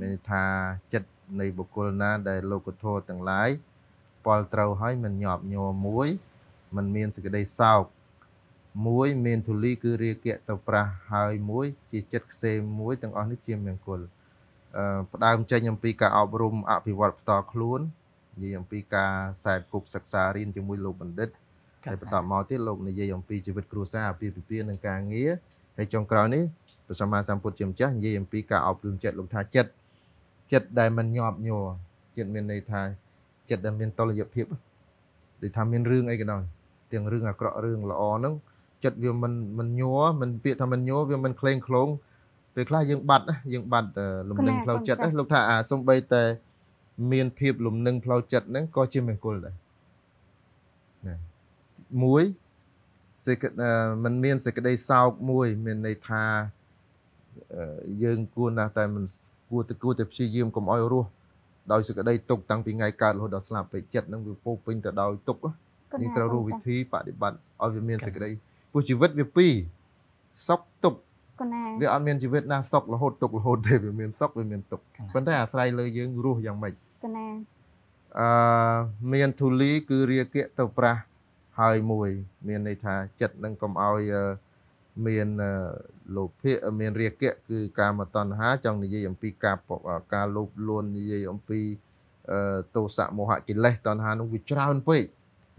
មានថាចិត្តនៃបុគ្គលណា ដែល លោកធម៌ទាំងឡាយពលត្រូវហើយមិនញាប់ញ័រមួយមិនមានសេចក្តីសោកមួយមានធូលីគឺរាគៈទៅប្រះហើយមួយជាចិត្តខ្សែមួយទាំងអស់នេះជាមង្គលផ្ដើមចេញអំពីការអប់រំអភិវឌ្ឍផ្ទាល់ខ្លួននិយាយអំពីការខ្សែគប់សិក្សារៀនជាមួយលោកបណ្ឌិតហើយបន្តមកទៀតលោកនិយាយអំពីជីវិតគ្រួសារអាពាហ៍ពិពាហ៍និងការងារហើយចុងក្រោយនេះព្រះសម្មាសម្ពុទ្ធជាម្ចាស់និយាយអំពីការអប់រំចិត្តលោកថាចិត្តចិត្តដែលមិនញាប់ញ័រចិត្តមានន័យថាចិត្តដែលមានតលយភាពដូចថាមានរឿងអីក៏ដោយទាំងរឿងអាក្រក់រឿងល្អហ្នឹងចិត្តវាមិនមិនញ័រមិនពាក្យថាមិនញ័រវាមិនក្លែងក្លងពេលខ្លះយើងបាត់យើងបាត់លំនឹងផ្លូវចិត្តលោកថាអាសំបីតែមានភាពលំនឹងផ្លូវចិត្តហ្នឹងក៏ជាមង្គលដែរណាមួយសេចក្តីมันមានសេចក្តីសោកមួយ មានន័យថាយើងគួរណាស់តែមិនគួរតែគួរតែព្យាយាមកុំឲ្យរស់ដោយសេចក្តីទុកតាំងពីថ្ងៃកើតរហូតដល់ស្លាប់ពេកចិត្តនឹងវាពោពេញទៅដោយទុកយើងត្រូវរស់វិធីបដិបត្តិឲ្យវាមានសេចក្តីពោះជីវិតវាពីរសុខទុក្ខកណាវាអត់មានជីវិតណាសុខរហូតទុក្ខរហូតទេវាមានសុខវាមានទុក្ខប៉ុន្តែអាស្រ័យលើយើងរស់យ៉ាងម៉េចកណាអឺមានធូលី គឺរាគៈទៅប្រះហើយមួយមានន័យថាចិត្តនឹងកុំឲ្យមានលោភៈមានរាគៈគឺកាមតណ្ហាចង់និយាយអំពីការការលោភលន់និយាយអំពីទោសៈមោហៈកិលេសតណ្ហានោះវាច្រើនពេក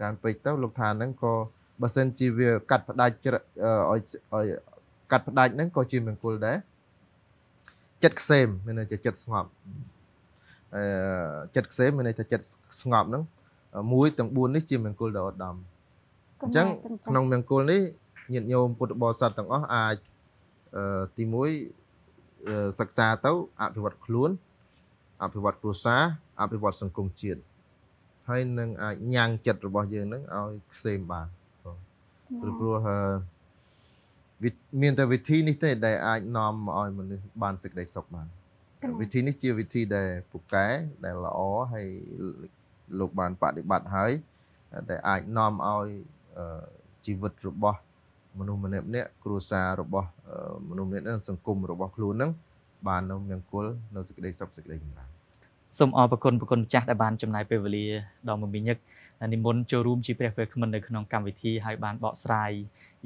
ច្រើនពេកទៅលោកថាហ្នឹងក៏បើសិនជាវា កាត់ផ្ដាច់ឲ្យឲ្យកាត់ផ្ដាច់ហ្នឹងក៏ជាមង្គលដែរចិត្តខ្សែមមានន័យថាចិត្តស្ងប់អឺចិត្តខ្សែមមានន័យថាចិត្តស្ងប់ហ្នឹងមួយទាំង4នេះជាមង្គលដ៏ឧត្តមអញ្ចឹងក្នុងមង្គលនេះញាតិញោមពុទ្ធបរិស័ទទាំងអស់អាចអឺទី1សិក្សាទៅអភិវឌ្ឍខ្លួនអភិវឌ្ឍគ្រួសារអភិវឌ្ឍសង្គមជាតិហើយនឹងអាចញ៉ាំងចិត្តរបស់យើងនឹងឲ្យខ្សែមបានព្រោះព្រោះមានតែវិធីនេះទេដែលអាចនាំឲ្យមនុស្សបានសេចក្តីសុខបាន វិធីនេះជាវិធីដែលពូកែដែលល្អហើយលោកបានបដិបត្តិហើយតែអាចនាំឲ្យជីវិតរបស់មនុស្សម្នាក់ម្នាក់គ្រួសាររបស់មនុស្សម្នាក់នឹងសង្គមរបស់ខ្លួននឹងបាននៅមង្គលនៅសេចក្តីសុខសេចក្តីចម្រើនសូមអរប្រគុណប្រគុណម្ចាស់ដែលបានចំណាយពេលវេលាដ៏មមាញឹកនិមន្តចូលរួមជាព្រះវេគ្មិននៅក្នុងកម្មវិធីហើយបានបកស្រាយ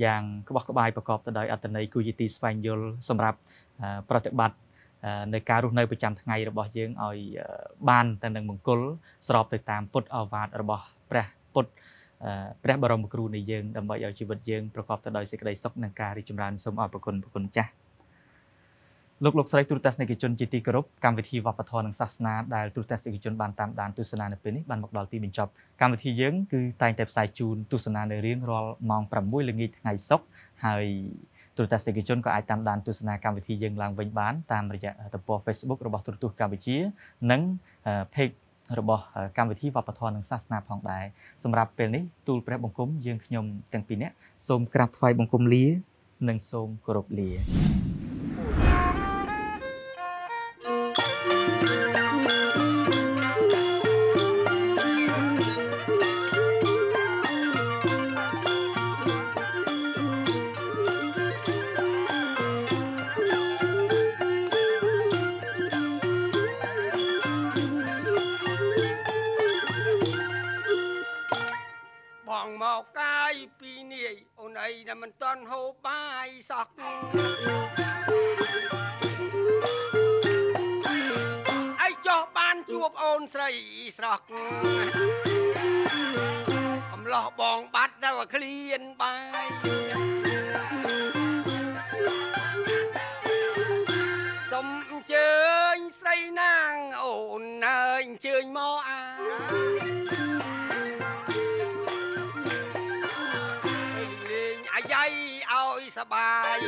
យ៉ាងក្បោះក្បាយប្រកបទៅដោយអត្តន័យគូយទីស្វែងយល់សម្រាប់ប្រតិបត្តិនៅការរស់នៅប្រចាំថ្ងៃរបស់យើងឲ្យបានទៅនឹងមង្គលស្របទៅតាមពុទ្ធអវាទរបស់ព្រះពុទ្ធព្រះបរមគ្រូនៃយើងដើម្បីឲ្យជីវិតយើងប្រកបទៅដោយសេចក្តីសុខនិងការរីកចម្រើនសូមអរគុណប្រគុណម្ចាស់លោកលោកស្រីទូរទស្សនិកជនជាទីគោរពកម្មវិធីវប្បធម៌និងសាសនាដែលទូរទស្សនិកជនបានតាមដានទស្សនានៅពេលនេះបានមកដល់ទីបញ្ចប់កម្មវិធីយើងគឺតែងតែផ្សាយជូនទស្សនានៅរៀងរាល់ម៉ោង6ល្ងាចថ្ងៃសុក្រហើយទូរទស្សនិកជនក៏អាចតាមដានទស្សនាកម្មវិធីយើងឡើងវិញបាន តាមរយៈទំព័រ Facebook របស់ទូរទស្សន៍កម្ពុជានិង page របស់កម្មវិធីវប្បធម៌និងសាសនាផងដែរសម្រាប់ពេលនេះទូលព្រះបង្គំ យើងខ្ញុំទាំងពីរនាក់សូមក្រាបថ្វាយបង្គំលានិងសូមគោរពលាអីចោះបានជួបអូនស្រីស្រស់កំឡោះបងបាត់ទៅឲ្យឃ្លានបាយសុំអញ្ជើញស្រីណាងអូនអើយអញ្ជើញមកអាសបាយ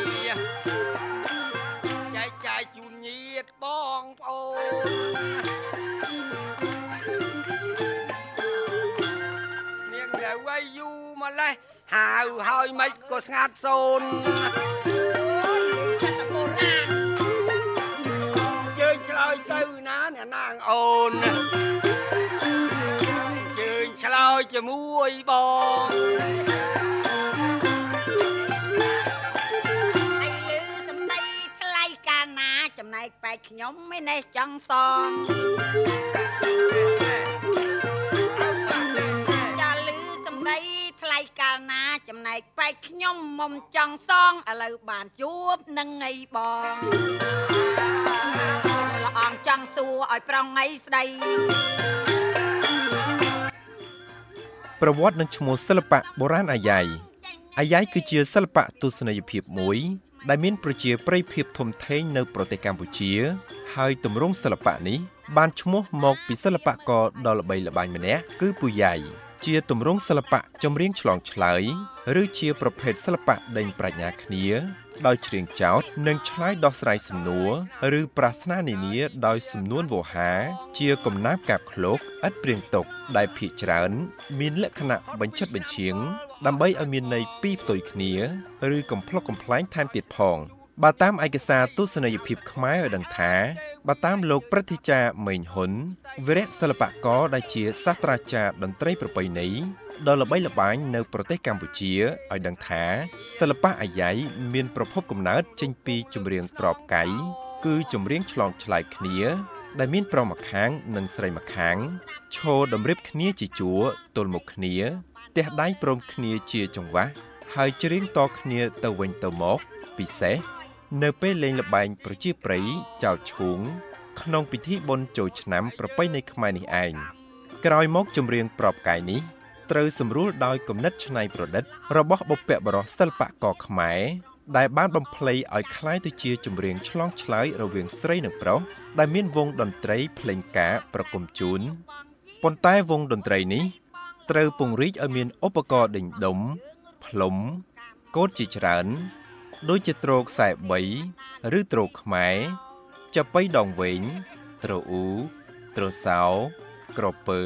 ចែកចាយជូនញាតបងប្អូននាងត្រូវឲ្យយូរម្លេះហៅហើយមិនក៏ស្ងាត់សូនជើញឆ្លើយទៅណាអ្នកណាងអូនជើញឆ្លើយជាមួយបងកបែកខ្ញុំឯនេះចង់សមចាលឺសំដីថ្លៃកាលណា ចំណែកបែកខ្ញុំមុំចង់សងឥឡូវបានជួបនឹងអីបងល្អងចង់សួរឲ្យប្រងងៃស្ដីប្រវត្តិនិងឈ្មោះសិល្បៈបុរាណអាយ៉ៃអាយ៉ៃគឺជាសិល្បៈទស្សនីយភាពមួយដែលមានប្រជាប្រិយភាពធំធេងនៅ ប្រទេសកម្ពុជា ហើយទម្រង់សិល្បៈនេះបានឈ្មោះ មក ពីសិល្បករដ៏ល្បីល្បាញម្នាក់គឺពូយ៉ៃជាទម្រង់សិល្បៈចម្រៀងឆ្លងឆ្លើយឬជា ប្រភេទសិល្បៈដេញប្រាជ្ញាគ្នា ដោយច្រៀងចោតនិងឆ្លើយដោះស្រាយសំណួរឬប្រស្នានានាដោយសំនួនវោហា ជា កំណាព្យកាបឃ្លោកឥតព្រៀងទុកដែលភាកច្រើនមានលក្ខណៈបញ្ចិតបញ្ឈៀងដើម្បីឲ្យមានន័យពីរផ្ទុយគ្នា ឬកំប្លុកកំប្លែងថែមទៀតផងបើតាមឯកសារទស្សនវិជ្ជាខ្មែរឲ្យដឹងថាបើតាមលោកព្រឹទ្ធាចារ្យមេងហ៊ុនវីរៈសិល្បករដែលជាសាស្ត្រាចារ្យតន្ត្រីប្រពៃណីដ៏ល្បីល្បាញនៅ ប្រទេសកម្ពុជាឲ្យដឹងថាសិល្បៈអាយ៉ៃមាន ប្រភពកំណើតចេញពីចម្រៀងប្របកៃគឺចម្រៀង ឆ្លងឆ្លើយគ្នា ដែលមាន ប្រុសម្ខាង និង ស្រីម្ខាងឈរតម្រៀបគ្នាជាជួរទល់មុខគ្នាទះដៃព្រមគ្នាជាចង្វាស់ហើយច្រៀងតគ្នាទៅវិញទៅមកពិសេសនៅពេលលេងល្បែងប្រជាប្រិយចោលឈូង ក្នុងពិធីបុណ្យចូលឆ្នាំប្រពៃណីខ្មែរនេះឯងក្រោយមកចម្រៀងប្រອບកាយនេះត្រូវសម្រួលដោយគំនិតច្នៃប្រឌិតរបស់បុព្វបុរសសិល្បករខ្មែរដែលបានបំភ្លៃឲ្យคล้ายទៅជាចម្រៀងឆ្លងឆ្លើយរវាងស្រីនិងប្រុសដែលមានវងតន្ត្រីភ្លេងការប្រគំជូនប៉ុន្តែវងតន្ត្រីនេះត្រូវពង្រីកឲ្យមានឧបករណ៍ដេញដុំផ្លុំកូតជាច្រើនដូចជាទ្រខ្សែ3ឬទ្រខ្មែរចាប៉ីដងវែងទ្រអ៊ូទ្រសោក្រពើ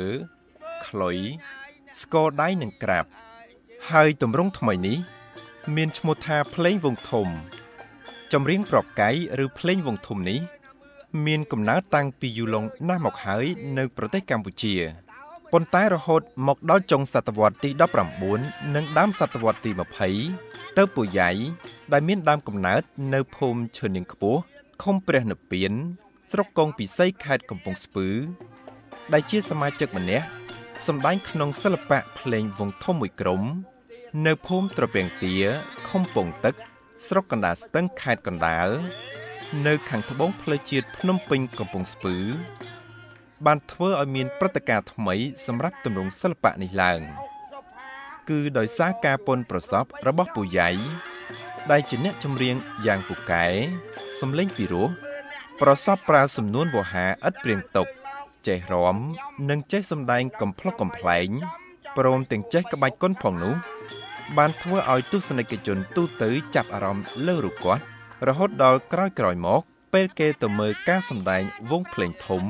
ខ្លុយស្គរដៃនិងក្រាប់ហើយទម្រង់ថ្មីនេះ មាន ឈ្មោះថាភ្លេងវងធំ ចម្រៀងប្រកាយឬភ្លេងវងធំនេះ មាន កំណើតតាំងពីយូរលង់ណាស់មកហើយនៅប្រទេសកម្ពុជាប៉ុន្តែរហូតមកដល់ចុងសតវត្សទី19និងដើមសតវត្សទី20ទៅពូយ៉ៃដែលមានដើមកំណើតនៅភូមិឈើនាងខ្ពស់ឃុំព្រះនពៀនស្រុកកងពិសីខេត្តកំពង់ស្ពឺ ដែលជាសមាជិកម្នាក់សម្ដែងក្នុងសិល្បៈភ្លេងវង្សធំមួយក្រុមនៅភូមិត្រពាំងទាឃុំពងទឹក ស្រុកកណ្ដាលស្ទឹងខេត្តកណ្ដាលនៅខាងត្បូងផ្លូវជាតិភ្នំពេញកំពង់ស្ពឺបានធ្វើឲ្យមានព្រឹត្តិការណ៍ថ្មីសម្រាប់ទម្រង់សិល្បៈនេះឡើងគឺដោយសារការពនប្រសពរបស់ពូយ៉ៃដែលជាអ្នកចម្រៀងយ៉ាងពូកែសំលេងពីរោះប្រសពប្រើសំនួនវោហាឥតព្រៀងតុកចេះរំនិងចេះសម្ដែងកំប្លុកកំប្លែងព្រមទាំងចេះក្បាច់គុនផងនោះបានធ្វើឲ្យទស្សនិកជនទូទៅចាប់អារម្មណ៍លើរូបគាត់រហូតដល់ក្រោយៗមក ពេលគេទៅមើលការសម្ដែងវងភ្លេងធំ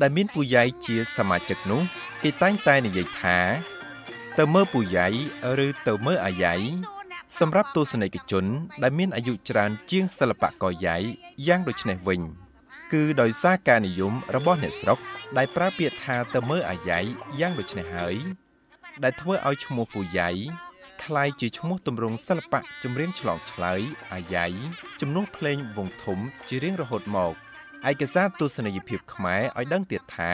ដែលមានពូយាយជាសមាជិកនោះគេតែងតែនិយាយថាទៅមើលពូយាយឬទៅមើលអាយាយ សម្រាប់ទស្សនិកជន ដែល មានអាយុច្រើន ជាងសិល្បករយាយយ៉ាងដូចនេះវិញ គឺដោយសារការនិយមរបស់អ្នកស្រុកដែលប្រើពាក្យថាទៅមើលអាយាយយ៉ាងដូចនេះហើយ ដែលធ្វើឲ្យឈ្មោះពូយាយคล้ายជាឈ្មោះទម្រង់សិល្បៈចម្រៀងឆ្លងឆ្លើយអាយាយជំនួសភ្លេងវងធំជារៀងរហូតមក។ឯកសារទស្សនីយភាពខ្មែរឲ្យដឹងទៀតថា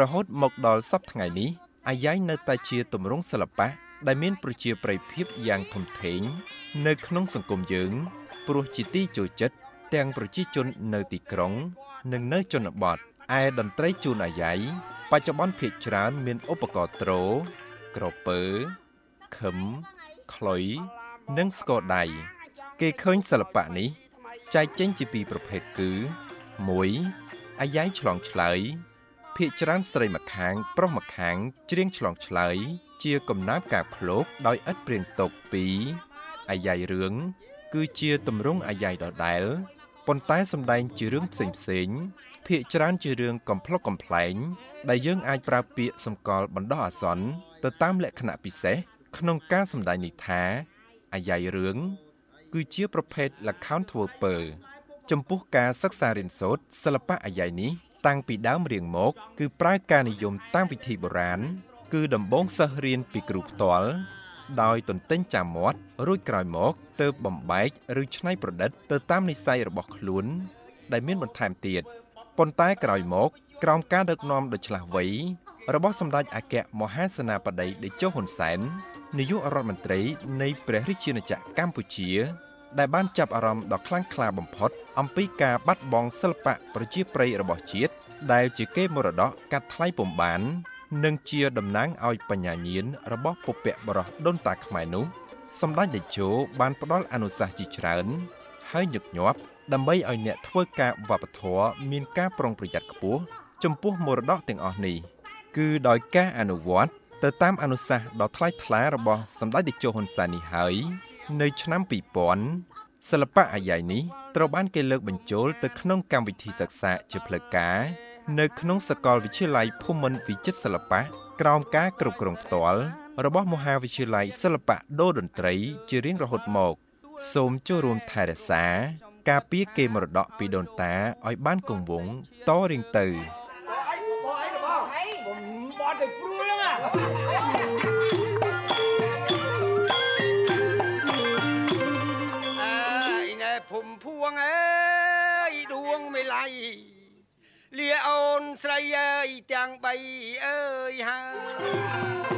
រហូតមកដល់សពថ្ងៃនេះអាយ៉ៃនៅតែជាទម្រង់សិល្បៈដែលមានប្រជាប្រិយភាពយ៉ាងធំធេងនៅ ក្នុងសង្គមយើង ព្រោះជាទីចូលចិត្តទាំងប្រជាជននៅទីក្រុងនិងនៅជនបទឯតន្ត្រីជូនអាយ៉ៃបច្ចុប្បន្នភាគច្រើន មានឧបករណ៍ទ្រក្រពើខឹមខ្លុយនិងស្គរដៃគេឃើញសិល្បៈនេះ ចែកចេញជាពីរប្រភេទគឺ1អាយ៉ៃឆ្លងឆ្លើយភាកច្រើនស្រីម្ខាងប្រុសម្ខាងច្រៀងឆ្លងឆ្លើយជាកំណាបកាឃ្លោកដោយឥតព្រៀងទុក2អាយ៉ៃរឿងគឺជាទម្រង់អាយ៉ៃដដែលប៉ុន្តែសម្ដែងជារឿងផ្សេងផ្សេងភាកច្រើនជារឿងកំប្លុកកំប្លែងដែលយើង អាចប្រើពាក្យសម្គាល់បណ្ដោះអាសន្នទៅតាម លក្ខណៈពិសេសក្នុងការសម្ដែងនេះថាអាយ៉ៃរឿងគឺជាប្រភេទលខោនធ្វើពើចំពោះការសិក្សារៀនសូត្រសិល្បៈអាយ៉ៃនេះតាំងពីដើមរៀងមក គឺប្រើការនិយមតាមវិធីបុរាណគឺដំបូងសិស្សរៀនពីគ្រូផ្ទាល់ដោយទន្ទិញចាំមាត់រួចក្រោយមកទើបបំបែកឬច្នៃប្រឌិតទៅតាមនិស័យរបស់ខ្លួនដែលមានបន្ថែមទៀតប៉ុន្តែក្រោយមក ក្រោមការដឹកនាំដ៏ឆ្លាស់វៃរបស់សម្ដេចអគ្គមហាសេនាបតីតេជោហ៊ុនសែននាយករដ្ឋមន្ត្រីនៃព្រះរាជាណាចក្រកម្ពុជាដែលបានចាប់អារម្មណ៍ដ៏ខ្លាំងក្លាបំផុត អំពីការបាត់បង់សិល្បៈប្រជាប្រិយរបស់ជាតិដែលជាកេរមរតកកាត់ថ្លៃពំបាននិងជាតំណាងឲ្យបញ្ញាញាណរបស់ពពកបរោះដូនតាខ្មែរនោះសម្ដេចតេជោបានផ្ដល់អនុសាសន៍ជាច្រើនហើយញឹកញាប់ដើម្បីឲ្យអ្នកធ្វើការវប្បធម៌មានការប្រុងប្រយ័ត្នខ្ពស់ចំពោះមរតកទាំងអស់នេះគឺដោយការអនុវត្ត ទៅតាមអនុសាសន៍ដ៏ថ្លៃថ្លារបស់សម្ដេចតេជោហ៊ុនសែននេះហើយនៅឆ្នាំ2000សិល្បៈអាយ៉ៃនេះត្រូវបាន គេលើកបញ្ចូលទៅក្នុងកម្មវិធីសិក្សាជាផ្លូវការនៅក្នុងសាកលវិទ្យាល័យភូមិន្ទវិចិត្រសិល្បៈក្រោមការគ្រប់គ្រងផ្ទាល់របស់មហាវិទ្យាល័យសិល្បៈដូតន្ត្រី ជារៀងរហូតមក សូមចូលរួមថែរក្សា ការពារកេរមរតកពីដូនតាឲ្យបានគង់វង្សតរៀងទៅបងឯងបងបងទៅព្រួលហ្នឹងលាអូនស្រីអើយទាំងបីអើយហើយ